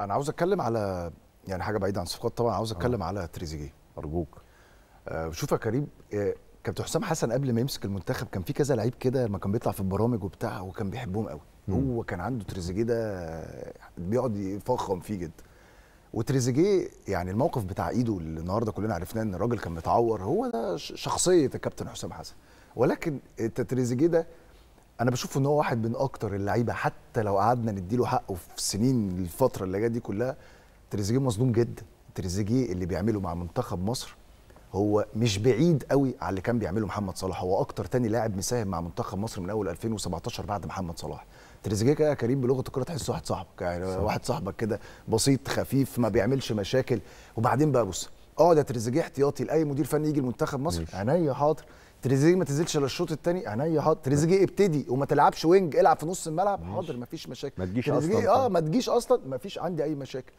انا عاوز اتكلم على يعني حاجه بعيده عن الصفقات طبعا عاوز اتكلم أوه. على تريزيجيه ارجوك آه شوف يا كريم آه كابتن حسام حسن قبل ما يمسك المنتخب كان في كذا لعيب كده لما كان بيطلع في البرامج وبتاع وكان بيحبهم قوي هو كان عنده تريزيجيه ده بيقعد يفخم فيه جدا وتريزيجيه يعني الموقف بتاع ايده اللي النهارده كلنا عرفناه ان الراجل كان متعور هو ده شخصيه الكابتن حسام حسن ولكن تريزيجيه ده انا بشوف ان هو واحد من اكتر اللعيبه حتى لو قعدنا نديله حقه في سنين الفتره اللي جايه دي كلها تريزيجيه مصدوم جدا تريزيجيه اللي بيعمله مع منتخب مصر هو مش بعيد قوي على اللي كان بيعمله محمد صلاح هو اكتر تاني لاعب مساهم مع منتخب مصر من اول 2017 بعد محمد صلاح تريزيجيه كده كريم بلغه الكوره تحسه واحد صاحبك يعني واحد صاحبك كده بسيط خفيف ما بيعملش مشاكل وبعدين بقى بص اه ده تريزيجيه احتياطي لاي مدير فني يجي المنتخب مصر عينيا حاضر تريزيجيه ما تنزلش الا الشوط الثاني عينيا حاضر تريزيجيه ابتدي وما تلعبش وينج العب في نص الملعب ماشي. حاضر فيش مشاكل ما تجيش اصلا اه ما تجيش اصلا ما فيش عندي اي مشاكل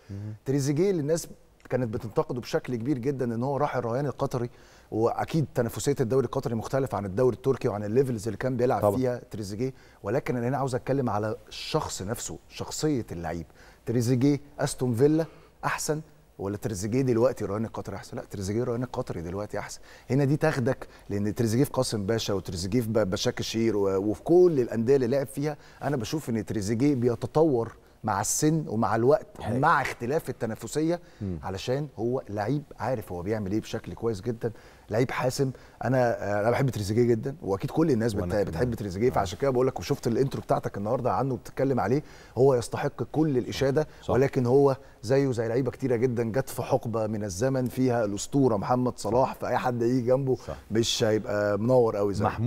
تريزيجيه اللي الناس كانت بتنتقده بشكل كبير جدا ان هو راح الريان القطري واكيد تنافسيه الدوري القطري مختلفه عن الدوري التركي وعن الليفلز اللي كان بيلعب طبعا. فيها تريزيجيه ولكن انا هنا عاوز اتكلم على الشخص نفسه شخصيه اللعيب تريزيجيه استون فيلا احسن ولا تريزيجيه دلوقتي رهان القطري احسن لا تريزيجيه رهان القطري دلوقتي احسن هنا دي تاخدك لان تريزيجيه في قاسم باشا وتريزيجيه في بشاكشير وفي كل الانديه اللي لعب فيها انا بشوف ان تريزيجيه بيتطور مع السن ومع الوقت حقيقي. مع اختلاف التنافسيه م. علشان هو لعيب عارف هو بيعمل ايه بشكل كويس جدا لعيب حاسم انا انا بحب تريزيجيه جدا واكيد كل الناس بتحب تريزيجيه آه. فعشان كده بقول لك وشفت الانترو بتاعتك النهارده عنه وبتتكلم عليه هو يستحق كل الاشاده صح. ولكن هو زيه زي لعيبه كتيره جدا جت في حقبه من الزمن فيها الاسطوره محمد صلاح فاي حد يجي جنبه صح. مش هيبقى منور قوي زي